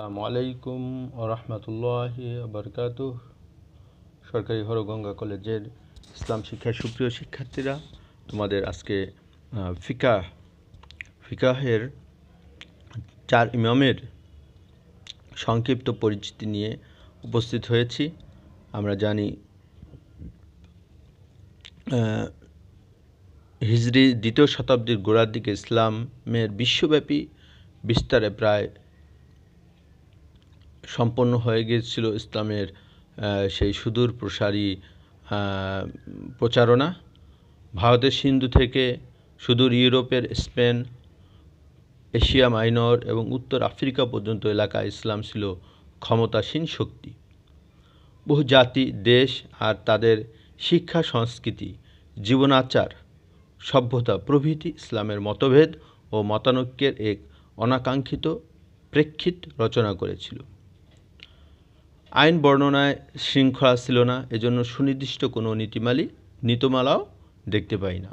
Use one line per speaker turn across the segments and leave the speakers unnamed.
আসসালামু আলাইকুম রহমতুল্লাহ বরকাত সরকারি হরগঙ্গা কলেজের ইসলাম শিক্ষার সুপ্রিয় শিক্ষার্থীরা তোমাদের আজকে ফিকা ফিকাহের চার ইমামের সংক্ষিপ্ত পরিচিতি নিয়ে উপস্থিত হয়েছি আমরা জানি হিজরি দ্বিতীয় শতাব্দীর গোড়ার দিকে ইসলামের বিশ্বব্যাপী বিস্তারে প্রায় সম্পন্ন হয়ে গিয়েছিল ইসলামের সেই সুদূর প্রসারী প্রচারণা ভারতের সিন্ধু থেকে সুদূর ইউরোপের স্পেন এশিয়া মাইনর এবং উত্তর আফ্রিকা পর্যন্ত এলাকা ইসলাম ছিল ক্ষমতাসীন শক্তি বহু জাতি দেশ আর তাদের শিক্ষা সংস্কৃতি জীবনাচার সভ্যতা প্রভৃতি ইসলামের মতভেদ ও মতানৈক্যের এক অনাকাঙ্ক্ষিত প্রেক্ষিত রচনা করেছিল আইন বর্ণনায় শৃঙ্খলা ছিল না এজন্য সুনির্দিষ্ট কোনো নীতিমালি নীতিমালাও দেখতে পাই না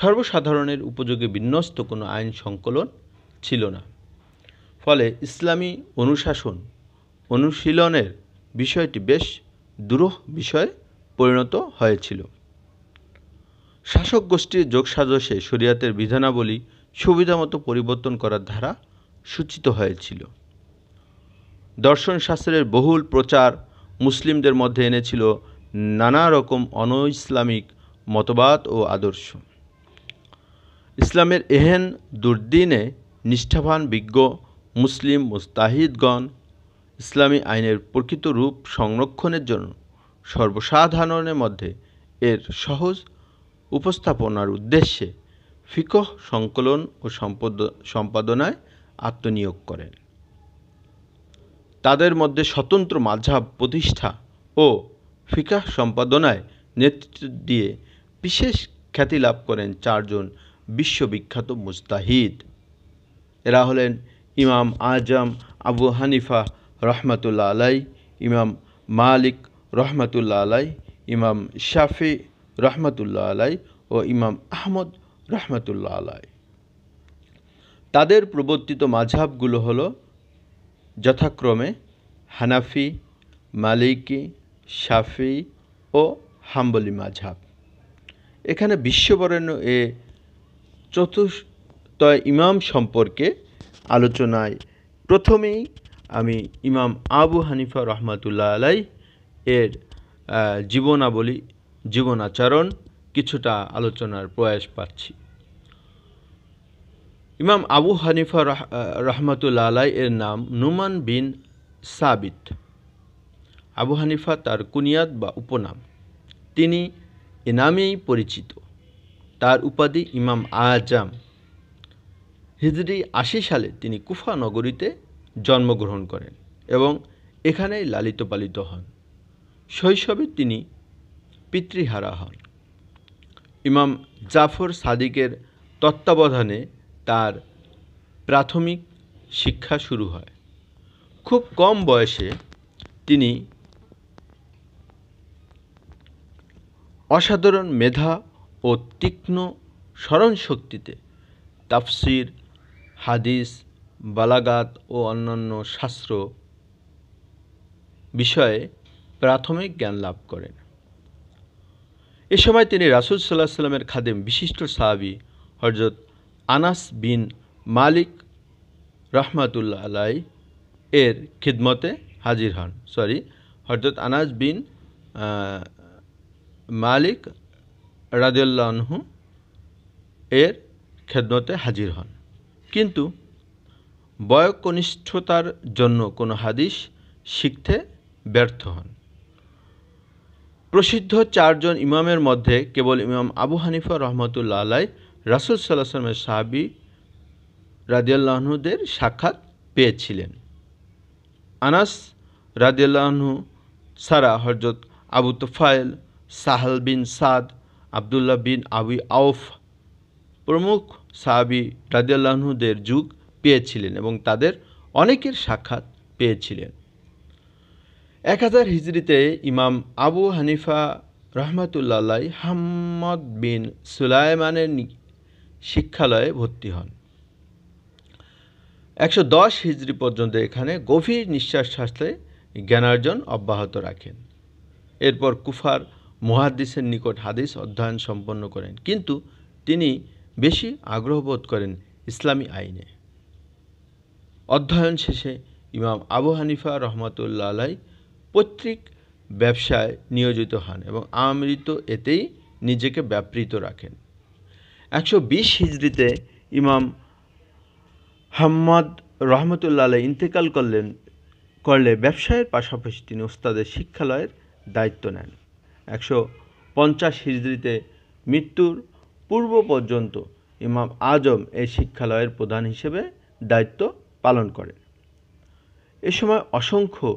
সর্বসাধারণের উপযোগে বিন্যস্ত কোনো আইন সংকলন ছিল না ফলে ইসলামী অনুশাসন অনুশীলনের বিষয়টি বেশ দুরূহ বিষয়ে পরিণত হয়েছিল শাসক গোষ্ঠীর যোগসাজশে শরিয়াতের বিধানাবলী সুবিধামতো পরিবর্তন করার ধারা সূচিত হয়েছিল দর্শনশাস্ত্রের বহুল প্রচার মুসলিমদের মধ্যে এনেছিল নানা রকম অন ইসলামিক মতবাদ ও আদর্শ ইসলামের এহেন দুর্দিনে নিষ্ঠাবান বিজ্ঞ মুসলিম মুস্তাহিদগণ ইসলামী আইনের প্রকৃত রূপ সংরক্ষণের জন্য সর্বসাধারণের মধ্যে এর সহজ উপস্থাপনার উদ্দেশ্যে ফিকহ সংকলন ও সম্পদ সম্পাদনায় আত্মনিয়োগ করেন তাদের মধ্যে স্বতন্ত্র মাঝাব প্রতিষ্ঠা ও ফিকাহ সম্পাদনায় নেতৃত্ব দিয়ে বিশেষ খ্যাতি লাভ করেন চারজন বিশ্ববিখ্যাত মুস্তাহিদ এরা হলেন ইমাম আজম আবু হানিফা রহমাতুল্লা আলাই ইমাম মালিক রহমাতুল্লা আলাই ইমাম শাফি রহমাতুল্লা আলাই ও ইমাম আহমদ রহমাতুল্লা আলাই তাদের প্রবর্তিত মাঝাবগুলো হলো যথাক্রমে হানাফি মালিকি শাফি ও হাম্বলি মাঝাব এখানে বিশ্ববরেণ্য এ চতুর্থ ইমাম সম্পর্কে আলোচনায় প্রথমেই আমি ইমাম আবু হানিফা রহমাতুল্লাহ আলাই এর জীবনাবলী জীবনাচরণ কিছুটা আলোচনার প্রয়াস পাচ্ছি ইমাম আবু হানিফা রহমতুল্লা আলাই এর নাম নুমান বিন সাবিত আবু হানিফা তার কুনিয়াত বা উপনাম তিনি এ নামেই পরিচিত তার উপাধি ইমাম আজাম হিজড়ি আশি সালে তিনি কুফা নগরীতে জন্মগ্রহণ করেন এবং এখানেই লালিত পালিত হন শৈশবে তিনি পিতৃহারা হন ইমাম জাফর সাদিকের তত্ত্বাবধানে তার প্রাথমিক শিক্ষা শুরু হয় খুব কম বয়সে তিনি অসাধারণ মেধা ও তীক্ষ্ণ স্মরণশক্তিতে তাফসির হাদিস বালাগাত ও অন্যান্য শাস্ত্র বিষয়ে প্রাথমিক জ্ঞান লাভ করেন এ সময় তিনি রাসুল সাল্লাহ সাল্লামের খাদেম বিশিষ্ট সাহাবি হজরত আনাস বিন মালিক রহমাতুল্লা আলাই এর খিদমতে হাজির হন সরি হজরত আনাস বিন মালিক রাজিউল্লাহু এর খেদমতে হাজির হন কিন্তু বয়কনিষ্ঠতার জন্য কোনো হাদিস শিখতে ব্যর্থ হন প্রসিদ্ধ চারজন ইমামের মধ্যে কেবল ইমাম আবু হানিফা রহমতুল্লা আলাই রাসুল সাল্লাহ সাল্লামের সাহাবি রাজিয়াল্লাহনুদের সাক্ষাৎ পেয়েছিলেন আনাস রাজিয়াল্লাহনু সারা হরজত আবু তোফায়েল সাহাল বিন সাদ আবদুল্লাহ বিন আবি আউফ প্রমুখ সাহাবি রাজিয়াল্লাহনুদের যুগ পেয়েছিলেন এবং তাদের অনেকের সাক্ষাৎ পেয়েছিলেন এক হাজার হিজড়িতে ইমাম আবু হানিফা রহমাতুল্লাহ হাম্মদ বিন সুলাইমানের শিক্ষালয়ে ভর্তি হন একশো দশ হিজড়ি পর্যন্ত এখানে গভীর নিঃশ্বাস শাস্তে জ্ঞানার্জন অব্যাহত রাখেন এরপর কুফার মোহাদ্দিসের নিকট হাদিস অধ্যয়ন সম্পন্ন করেন কিন্তু তিনি বেশি আগ্রহবোধ করেন ইসলামী আইনে অধ্যয়ন শেষে ইমাম আবু হানিফা রহমতুল্লা আলাই পৈতৃক ব্যবসায় নিয়োজিত হন এবং আমৃত এতেই নিজেকে ব্যাপৃত রাখেন একশো বিশ হিজড়িতে ইমাম হাম্মদ রহমতুল্লাহ আলাই ইন্তেকাল করলেন করলে ব্যবসায়ের পাশাপাশি তিনি ওস্তাদের শিক্ষালয়ের দায়িত্ব নেন একশো পঞ্চাশ হিজড়িতে মৃত্যুর পূর্ব পর্যন্ত ইমাম আজম এই শিক্ষালয়ের প্রধান হিসেবে দায়িত্ব পালন করেন এ সময় অসংখ্য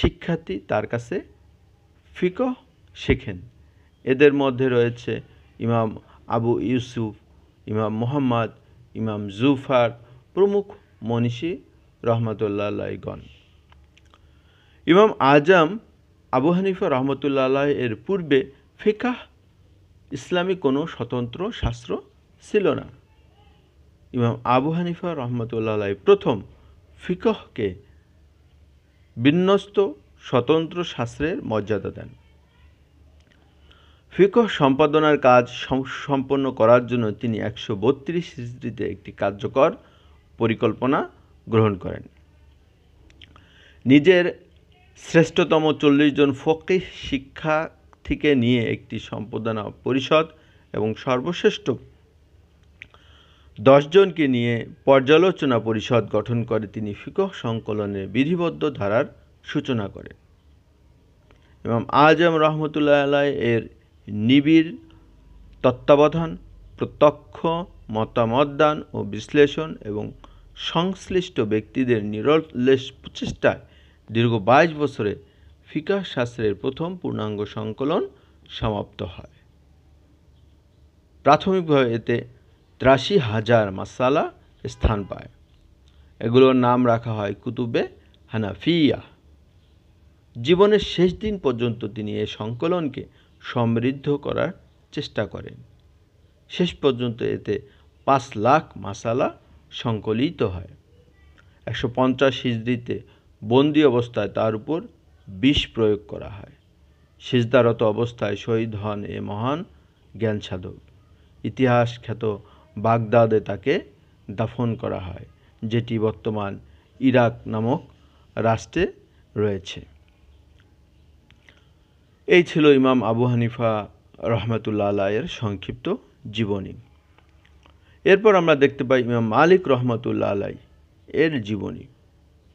শিক্ষার্থী তার কাছে ফিকহ শেখেন এদের মধ্যে রয়েছে ইমাম আবু ইউসুফ ইমাম মোহাম্মদ ইমাম জুফার প্রমুখ মনীষী রহমতুল্লাহগণ ইমাম আজম আবু হানিফা রহমতুল্লাহ এর পূর্বে ফিকাহ ইসলামী কোনো স্বতন্ত্র শাস্ত্র ছিল না ইমাম আবু হানিফা রহমতুল্লাহ প্রথম ফিকহকে বিন্যস্ত স্বতন্ত্র শাস্ত্রের মর্যাদা দেন ফিকহ সম্পাদনার কাজ সম্পন্ন করার জন্য তিনি একশো বত্রিশ হিজড়িতে একটি কার্যকর পরিকল্পনা গ্রহণ করেন নিজের শ্রেষ্ঠতম চল্লিশ জন ফকি শিক্ষা থেকে নিয়ে একটি সম্পাদনা পরিষদ এবং সর্বশ্রেষ্ঠ দশজনকে নিয়ে পর্যালোচনা পরিষদ গঠন করে তিনি ফিকহ সংকলনের বিধিবদ্ধ ধারার সূচনা করেন এবং আজম রহমতুল্লাহ এর নিবিড় তত্ত্বাবধান প্রত্যক্ষ মতামতদান ও বিশ্লেষণ এবং সংশ্লিষ্ট ব্যক্তিদের নিরলেশ প্রচেষ্টায় দীর্ঘ বাইশ বছরে ফিকা শাস্ত্রের প্রথম পূর্ণাঙ্গ সংকলন সমাপ্ত হয় প্রাথমিকভাবে এতে ত্রাশি হাজার মাসালা স্থান পায় এগুলোর নাম রাখা হয় কুতুবে হানাফিয়া জীবনের শেষ দিন পর্যন্ত তিনি এ সংকলনকে সমৃদ্ধ করার চেষ্টা করেন শেষ পর্যন্ত এতে পাঁচ লাখ মাসালা সংকলিত হয় একশো পঞ্চাশ হিজড়িতে বন্দি অবস্থায় তার উপর বিষ প্রয়োগ করা হয় সিজদারত অবস্থায় শহীদ হন এ মহান জ্ঞান সাধক ইতিহাস খ্যাত বাগদাদে তাকে দাফন করা হয় যেটি বর্তমান ইরাক নামক রাষ্ট্রে রয়েছে এই ছিল ইমাম আবু হানিফা রহমাতুল্লা আলায়ের সংক্ষিপ্ত জীবনী এরপর আমরা দেখতে পাই ইমাম মালিক রহমাতুল্লা আলাই এর জীবনী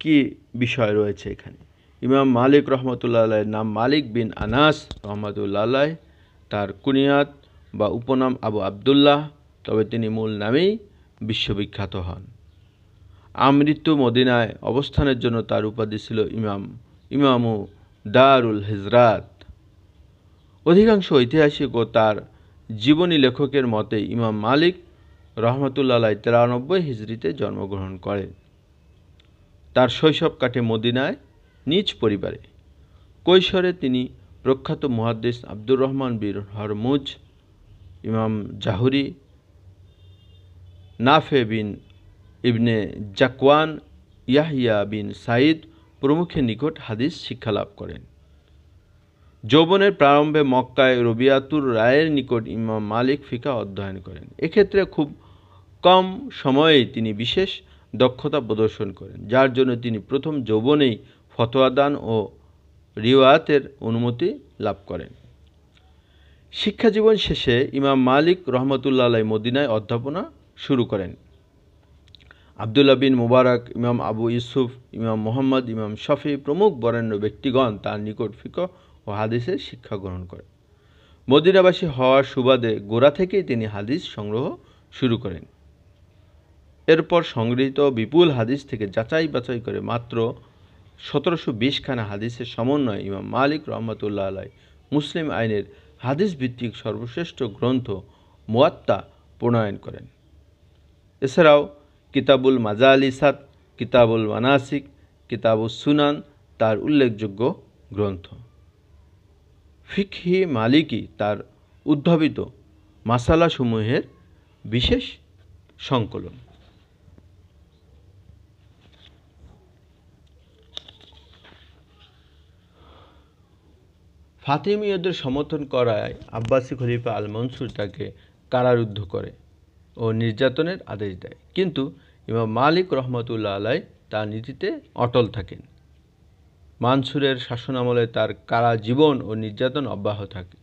কি বিষয় রয়েছে এখানে ইমাম মালিক রহমতুল্লা আলাইয়ের নাম মালিক বিন আনাস রহমতুল্লা আলাই তার কুনিয়াত বা উপনাম আবু আবদুল্লাহ তবে তিনি মূল নামেই বিশ্ববিখ্যাত হন আমৃত্যু মদিনায় অবস্থানের জন্য তার উপাধি ছিল ইমাম ইমামু দারুল হিজরাত অধিকাংশ ঐতিহাসিক ও তার জীবনী লেখকের মতে ইমাম মালিক রহমতুল্লাহ তেরানব্বই হিজড়িতে জন্মগ্রহণ করেন তার শৈশব কাটে মদিনায় নিজ পরিবারে কৈশোরে তিনি প্রখ্যাত মহাদ্দেশ আব্দুর রহমান বীর হরমুজ ইমাম জাহুরি নাফে বিন ইবনে জাকওয়ান ইয়াহিয়া বিন সাইদ প্রমুখের নিকট হাদিস শিক্ষা লাভ করেন যৌবনের প্রারম্ভে মক্কায় রবিয়াতুর রায়ের নিকট ইমাম মালিক ফিকা অধ্যয়ন করেন এক্ষেত্রে খুব কম সময়ে তিনি বিশেষ দক্ষতা প্রদর্শন করেন যার জন্য তিনি প্রথম যৌবনেই ফতোয়াদান ও রিওয়াতের অনুমতি লাভ করেন শিক্ষাজীবন শেষে ইমাম মালিক রহমতুল্লাহ আলাই মদিনায় অধ্যাপনা শুরু করেন আবদুল্লা বিন মুবারক ইমাম আবু ইউসুফ ইমাম মোহাম্মদ ইমাম শফি প্রমুখ বরেণ্য ব্যক্তিগণ তার নিকট ফিকা ও হাদিসের শিক্ষা গ্রহণ করেন মদিনাবাসী হওয়ার সুবাদে গোড়া থেকেই তিনি হাদিস সংগ্রহ শুরু করেন এরপর সংগৃহীত বিপুল হাদিস থেকে যাচাই বাছাই করে মাত্র সতেরোশো বিশখানা হাদিসের সমন্বয়ে ইমাম মালিক রহমতুল্লাহ আলাই মুসলিম আইনের হাদিস ভিত্তিক সর্বশ্রেষ্ঠ গ্রন্থ মোয়াত্তা প্রণয়ন করেন এছাড়াও কিতাবুল মাজা আলিসাদ কিতাবুল মানাসিক কিতাবুল সুনান তার উল্লেখযোগ্য গ্রন্থ ফিকহি মালিকি তার উদ্ভাবিত মাসালাসমূহের বিশেষ সংকলন ফাতিমীয়দের সমর্থন করায় আব্বাসী খলিফা আল মনসুর তাকে কারারুদ্ধ করে ও নির্যাতনের আদেশ দেয় কিন্তু ইমাম মালিক রহমতুল্লা আলাই তার নীতিতে অটল থাকেন মানসুরের শাসনামলে তার কারা জীবন ও নির্যাতন অব্যাহত থাকে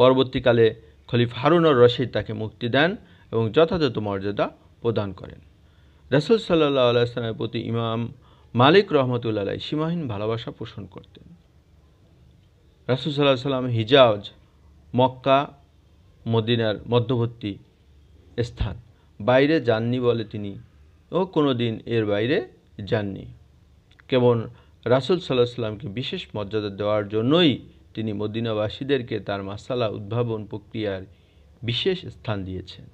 পরবর্তীকালে খলিফ হারুনর রশিদ তাকে মুক্তি দেন এবং যথাযথ মর্যাদা প্রদান করেন রাসুল সাল্লাহ আলাইসালামের প্রতি ইমাম মালিক রহমতুল্লাহ সীমাহীন ভালোবাসা পোষণ করতেন রাসুল সাল্লাহ সাল্লাম হিজাজ মক্কা মদিনার মধ্যবর্তী স্থান বাইরে যাননি বলে তিনি ও কোনো দিন এর বাইরে যাননি কেবল রাসুল সাল্লাহ সাল্লামকে বিশেষ মর্যাদা দেওয়ার জন্যই তিনি মদিনাবাসীদেরকে তার মাসালা উদ্ভাবন প্রক্রিয়ার বিশেষ স্থান দিয়েছেন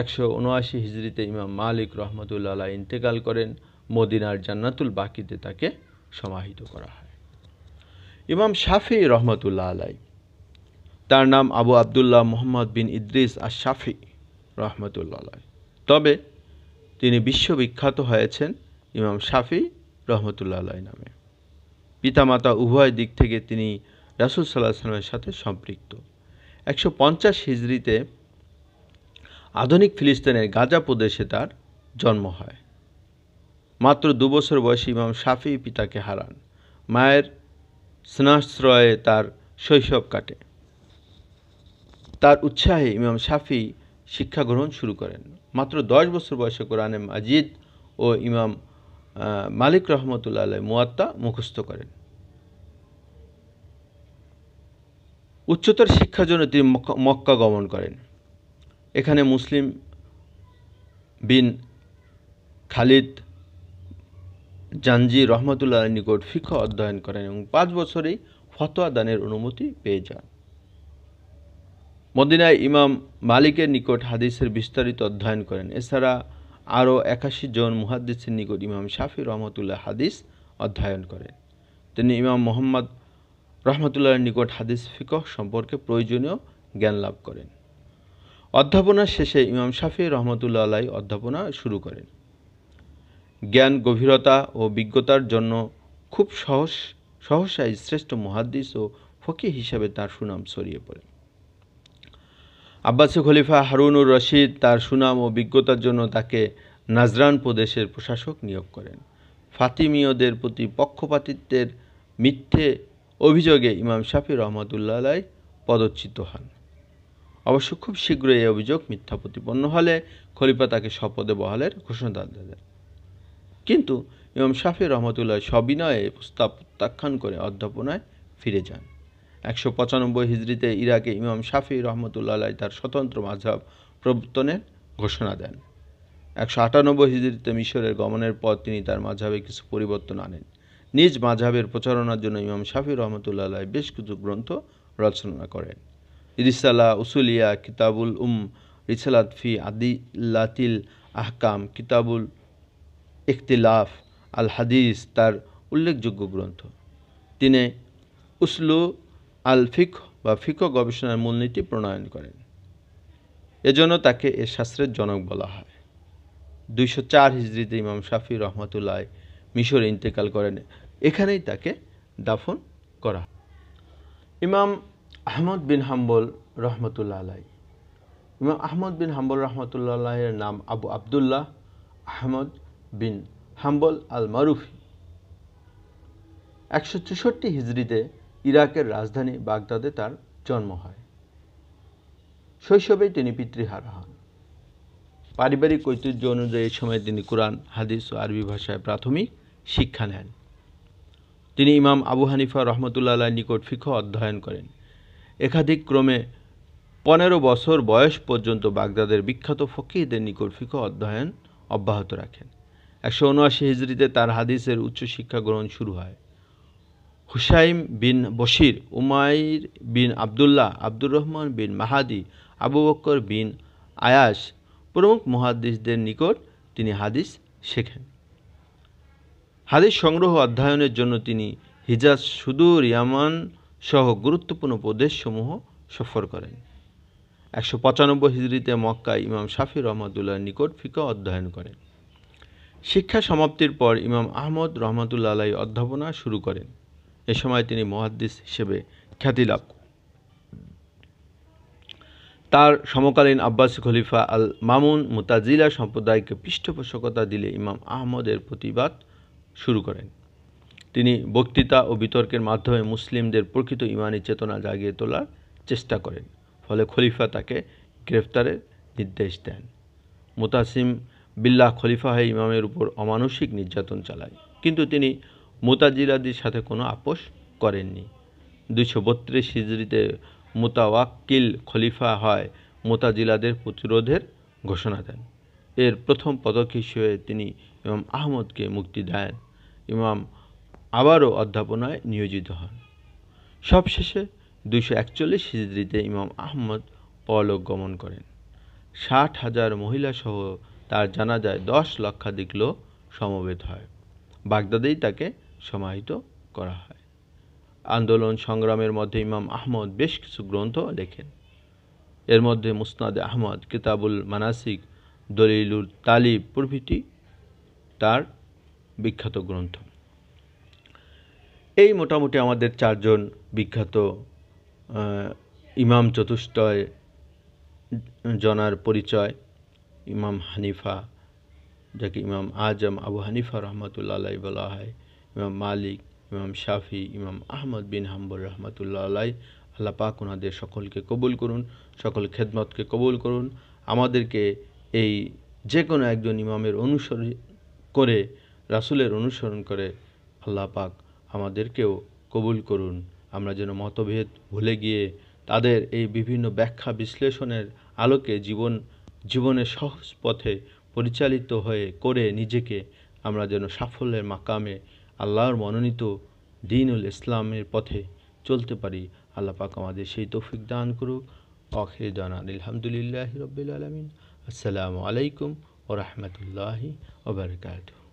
একশো উনআশি হিজড়িতে ইমাম মালিক রহমতুল্লাহ ইন্তেকাল করেন মদিনার জান্নাতুল বাকিতে তাকে সমাহিত করা হয় ইমাম শাফি রহমতুল্লাহ আলাই তার নাম আবু আবদুল্লাহ মোহাম্মদ বিন ইদ্রিস আর শাফি রহমতুল্লাহ আলাই তবে তিনি বিশ্ববিখ্যাত হয়েছেন ইমাম শাফি রহমতুল্লাহ আলাই নামে পিতামাতা উভয় দিক থেকে তিনি রাসুল সাল্লাহ সালামের সাথে সম্পৃক্ত একশো পঞ্চাশ হিজড়িতে আধুনিক ফিলিস্তিনের গাজা প্রদেশে তার জন্ম হয় মাত্র দুবছর বয়সে ইমাম শাফি পিতাকে হারান মায়ের স্নাশ্রয়ে তার শৈশব কাটে তার উৎসাহে ইমাম শাফি শিক্ষা গ্রহণ শুরু করেন মাত্র দশ বছর বয়সে কোরআনে মাজিদ ও ইমাম মালিক রহমতুল্লা আলাই মুয়াত্তা মুখস্থ করেন উচ্চতর শিক্ষার জন্য তিনি মক্কা গমন করেন এখানে মুসলিম বিন খালিদ জানজি রহমতুল্লাহ নিকট ফিক্ষ অধ্যয়ন করেন এবং পাঁচ বছরেই ফতোয়া দানের অনুমতি পেয়ে যান মদিনায় ইমাম মালিকের নিকট হাদিসের বিস্তারিত অধ্যয়ন করেন এছাড়া আরও একাশি জন মুহাদ্দিসের নিকট ইমাম শাফি রহমতুল্লাহ হাদিস অধ্যয়ন করেন তিনি ইমাম মোহাম্মদ রহমতুল্লাহর নিকট হাদিস ফিকহ সম্পর্কে প্রয়োজনীয় জ্ঞান লাভ করেন অধ্যাপনা শেষে ইমাম শাফি রহমতুল্লাহ আলাই অধ্যাপনা শুরু করেন জ্ঞান গভীরতা ও বিজ্ঞতার জন্য খুব সহজ সহসায় শ্রেষ্ঠ মহাদ্দিস ও ফকি হিসাবে তার সুনাম ছড়িয়ে পড়ে আব্বাসী খলিফা হারুনুর রশিদ তার সুনাম ও বিজ্ঞতার জন্য তাকে নাজরান প্রদেশের প্রশাসক নিয়োগ করেন ফাতিমীয়দের প্রতি পক্ষপাতিত্বের মিথ্যে অভিযোগে ইমাম শাফি রহমতুল্লাহ আলাই পদচ্যুত হন অবশ্য খুব শীঘ্রই এই অভিযোগ মিথ্যা প্রতিপন্ন হলে খলিফা তাকে শপথে বহালের ঘোষণা দেন কিন্তু ইমাম শাফি রহমতুল্লাহ সবিনয়ে প্রস্তাব প্রত্যাখ্যান করে অধ্যাপনায় ফিরে যান একশো পঁচানব্বই হিজড়িতে ইরাকে ইমাম শাফি রহমতুল্লাহ তার স্বতন্ত্র মাঝহব প্রবর্তনের ঘোষণা দেন একশো আটানব্বই হিজড়িতে মিশরের গমনের পর তিনি তার মাঝহবে কিছু পরিবর্তন আনেন নিজ মাঝহবের প্রচারণার জন্য ইমাম শাফি রহমতুল্লাহ বেশ কিছু গ্রন্থ রচনা করেন রিসালা উসুলিয়া কিতাবুল উম রিসালাত ফি লাতিল আহকাম কিতাবুল ইখতিলাফ আল হাদিস তার উল্লেখযোগ্য গ্রন্থ তিনি উসলু আল ফিক বা ফিকো গবেষণার মূলনীতি প্রণয়ন করেন এজন্য তাকে এ শাস্ত্রের জনক বলা হয় দুইশো চার হিজড়িতে ইমাম শাফি রহমতুল্লাহ মিশরে ইন্তেকাল করেন এখানেই তাকে দাফন করা ইমাম আহমদ বিন হাম্বল রহমতুল্লাহ আলাই ইমাম আহমদ বিন হাম্বল রহমতুল্লাহের নাম আবু আবদুল্লাহ আহমদ বিন হাম্বল আল মারুফি একশো চৌষট্টি হিজড়িতে ইরাকের রাজধানী বাগদাদে তার জন্ম হয় শৈশবে তিনি পিতৃহারা হন পারিবারিক ঐতিহ্য অনুযায়ী সময় তিনি কোরআন হাদিস ও আরবি ভাষায় প্রাথমিক শিক্ষা নেন তিনি ইমাম আবু হানিফা রহমতুল্লাহ নিকট ফিখ অধ্যয়ন করেন একাধিক ক্রমে পনেরো বছর বয়স পর্যন্ত বাগদাদের বিখ্যাত ফকিরদের নিকট ফিখ অধ্যয়ন অব্যাহত রাখেন একশো উনআশি হিজড়িতে তার হাদিসের উচ্চশিক্ষা গ্রহণ শুরু হয় হুসাইম বিন বশির উমাইর বিন আবদুল্লাহ আব্দুর রহমান বিন মাহাদি আবু বক্কর বিন আয়াস প্রমুখ মহাদিসদের নিকট তিনি হাদিস শেখেন হাদিস সংগ্রহ অধ্যয়নের জন্য তিনি হিজাজ সুদূর ইয়ামান সহ গুরুত্বপূর্ণ প্রদেশসমূহ সফর করেন একশো পঁচানব্বই হিজড়িতে মক্কায় ইমাম শাফি রহমতুল্লাহর নিকট ফিকা অধ্যয়ন করেন শিক্ষা সমাপ্তির পর ইমাম আহমদ রহমতুল্লাহ আলাই অধ্যাপনা শুরু করেন এ সময় তিনি মহাদ্দিস হিসেবে খ্যাতি লাভ তার সমকালীন আব্বাসী খলিফা আল মামুন মুতাজিলা সম্প্রদায়কে পৃষ্ঠপোষকতা দিলে ইমাম আহমদের প্রতিবাদ শুরু করেন তিনি বক্তৃতা ও বিতর্কের মাধ্যমে মুসলিমদের প্রকৃত ইমানি চেতনা জাগিয়ে তোলার চেষ্টা করেন ফলে খলিফা তাকে গ্রেফতারের নির্দেশ দেন মুতাসিম বিল্লাহ খলিফা হয়ে ইমামের উপর অমানসিক নির্যাতন চালায় কিন্তু তিনি মোতাজিরাদির সাথে কোনো আপোষ করেননি দুইশো বত্রিশ হিজড়িতে মোতাওয়াক্কিল খলিফা হয় মোতাজিলাদের প্রতিরোধের ঘোষণা দেন এর প্রথম পদক হিসেবে তিনি ইমাম আহমদকে মুক্তি দেন ইমাম আবারও অধ্যাপনায় নিয়োজিত হন সবশেষে দুইশো একচল্লিশ হিজড়িতে ইমাম আহমদ পলক গমন করেন ষাট হাজার মহিলাসহ তার জানাজায় দশ লক্ষাধিক লোক সমবেত হয় বাগদাদেই তাকে সমাহিত করা হয় আন্দোলন সংগ্রামের মধ্যে ইমাম আহমদ বেশ কিছু গ্রন্থ লেখেন এর মধ্যে মুসনাদ আহমদ কিতাবুল মানাসিক দলিলুল তালিব প্রভৃতি তার বিখ্যাত গ্রন্থ এই মোটামুটি আমাদের চারজন বিখ্যাত ইমাম চতুষ্টয় জনার পরিচয় ইমাম হানিফা যাকে ইমাম আজম আবু হানিফা রহমতুল্লাহ বলা হয় ইমাম মালিক ইমাম শাফি ইমাম আহমদ বিন হাম্বর রহমতুল্লা আলাই আল্লাহ পাক ওনাদের সকলকে কবুল করুন সকল খেদমতকে কবুল করুন আমাদেরকে এই যে কোনো একজন ইমামের অনুসরণ করে রাসুলের অনুসরণ করে আল্লাহ পাক আমাদেরকেও কবুল করুন আমরা যেন মতভেদ ভুলে গিয়ে তাদের এই বিভিন্ন ব্যাখ্যা বিশ্লেষণের আলোকে জীবন জীবনের সহজ পথে পরিচালিত হয়ে করে নিজেকে আমরা যেন সাফল্যের মাকামে আল্লাহর মনোনীত দিনুল ইসলামের পথে চলতে পারি আল্লাহ পাক আমাদের সেই তৌফিক দান করুক অখির দান আলহামদুলিল্লাহ রবিল আলমিন আসসালামু আলাইকুম ও রহমতুল্লাহি ওবরকাতু